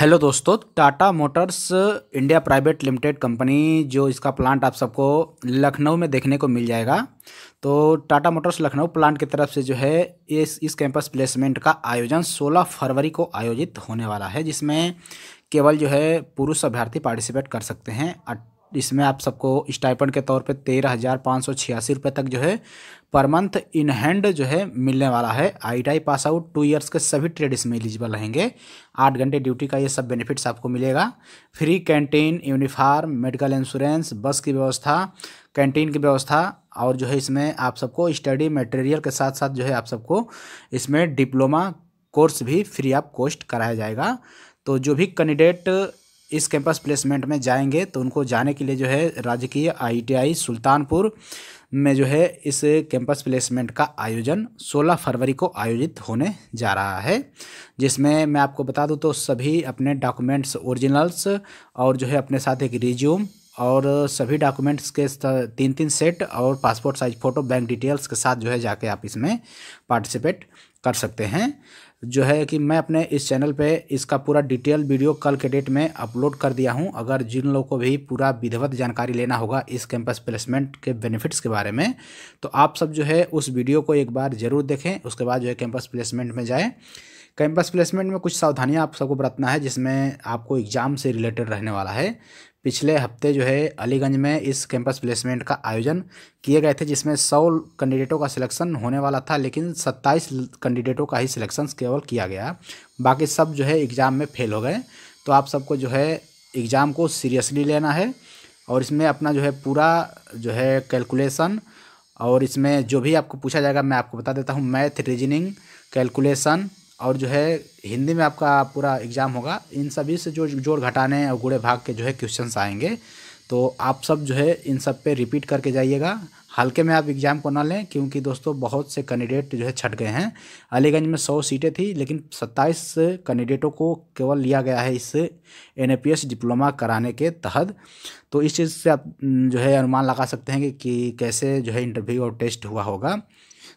hello दोस्तों Tata Motors India Private Limited company जो इसका प्लांट आप सबको लखनऊ में देखने को मिल जाएगा तो टाटा मोटर्स लखनऊ प्लांट की तरफ से जो है इस इस कैंपस प्लेसमेंट का आयोजन 16 फरवरी को आयोजित होने वाला है जिसमें केवल जो है पुरुष अभ्यर्थी पार्टिसिपेट कर सकते हैं इसमें आप सबको स्टाइपन के तौर पे तेरह हज़ार पाँच सौ छियासी रुपये तक जो है पर मंथ इन हैंड जो है मिलने वाला है ITI pass out two years के सभी ट्रेड इसमें एलिजिबल रहेंगे आठ घंटे ड्यूटी का ये सब बेनिफिट्स आपको मिलेगा free canteen uniform medical insurance bus की व्यवस्था कैंटीन की व्यवस्था और जो है इसमें आप सबको स्टडी मटेरियल के साथ साथ जो है आप सबको इसमें डिप्लोमा कोर्स भी फ्री ऑफ कॉस्ट कराया जाएगा तो जो भी कैंडिडेट इस कैंपस प्लेसमेंट में जाएंगे तो उनको जाने के लिए जो है राजकीय आईटीआई सुल्तानपुर में जो है इस कैंपस प्लेसमेंट का आयोजन 16 फरवरी को आयोजित होने जा रहा है जिसमें मैं आपको बता दूं तो सभी अपने डॉक्यूमेंट्स ओरिजिनल्स और जो है अपने साथ एक रिज्यूम और सभी डॉक्यूमेंट्स के तीन तीन सेट और passport size photo bank details के साथ जो है जाके आप इसमें पार्टिसिपेट कर सकते हैं जो है कि मैं अपने इस चैनल पे इसका पूरा डिटेल वीडियो कल के डेट में अपलोड कर दिया हूँ अगर जिन लोगों को भी पूरा विधिवत जानकारी लेना होगा इस कैंपस प्लेसमेंट के बेनिफिट्स के बारे में तो आप सब जो है उस वीडियो को एक बार ज़रूर देखें उसके बाद जो है कैंपस प्लेसमेंट में जाएँ कैंपस प्लेसमेंट में कुछ सावधानियां आप सबको बरतना है जिसमें आपको एग्ज़ाम से रिलेटेड रहने वाला है पिछले हफ्ते जो है अलीगंज में इस कैंपस प्लेसमेंट का आयोजन किए गए थे जिसमें सौ कैंडिडेटों का सिलेक्शन होने वाला था लेकिन सत्ताईस कैंडिडेटों का ही सिलेक्शन केवल किया गया बाकी सब जो है एग्ज़ाम में फेल हो गए तो आप सबको जो है एग्ज़ाम को सीरियसली लेना है और इसमें अपना जो है पूरा जो है कैलकुलेसन और इसमें जो भी आपको पूछा जाएगा मैं आपको बता देता हूँ मैथ रीजनिंग कैलकुलेसन और जो है हिंदी में आपका पूरा एग्ज़ाम होगा इन सभी से जो जोड़ घटाने और गुड़े भाग के जो है क्वेश्चंस आएंगे तो आप सब जो है इन सब पे रिपीट करके जाइएगा हल्के में आप एग्ज़ाम को ना लें क्योंकि दोस्तों बहुत से कैंडिडेट जो है छट गए हैं अलीगंज में सौ सीटें थी लेकिन सत्ताईस कैंडिडेटों को केवल लिया गया है इस एन डिप्लोमा कराने के तहत तो इस चीज़ से आप जो है अनुमान लगा सकते हैं कि, कि कैसे जो है इंटरव्यू और टेस्ट हुआ होगा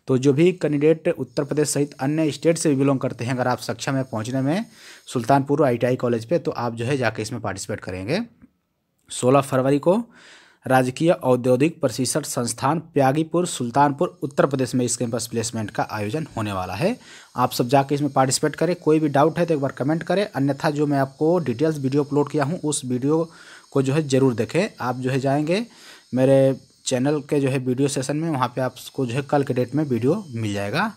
तो जो भी कैंडिडेट उत्तर प्रदेश सहित अन्य स्टेट से भी बिलोंग करते हैं अगर आप सक्षम है पहुंचने में सुल्तानपुर आई कॉलेज पे तो आप जो है जाके इसमें पार्टिसिपेट करेंगे सोलह फरवरी को राजकीय औद्योगिक प्रशिक्षण संस्थान प्यागीपुर सुल्तानपुर उत्तर प्रदेश में इस कैंपस प्लेसमेंट का आयोजन होने वाला है आप सब जाके इसमें पार्टिसिपेट करें कोई भी डाउट है तो एक बार कमेंट करें अन्यथा जो मैं आपको डिटेल्स वीडियो अपलोड किया हूँ उस वीडियो को जो है ज़रूर देखें आप जो है जाएंगे मेरे चैनल के जो है वीडियो सेशन में वहाँ पे आपको जो है कल के डेट में वीडियो मिल जाएगा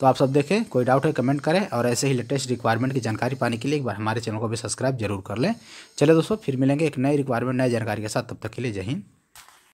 तो आप सब देखें कोई डाउट है कमेंट करें और ऐसे ही लेटेस्ट रिक्वायरमेंट की जानकारी पाने के लिए एक बार हमारे चैनल को भी सब्सक्राइब जरूर कर लें चले दोस्तों फिर मिलेंगे एक नई रिक्वायरमेंट नई जानकारी के साथ तब तक के लिए जय हिंद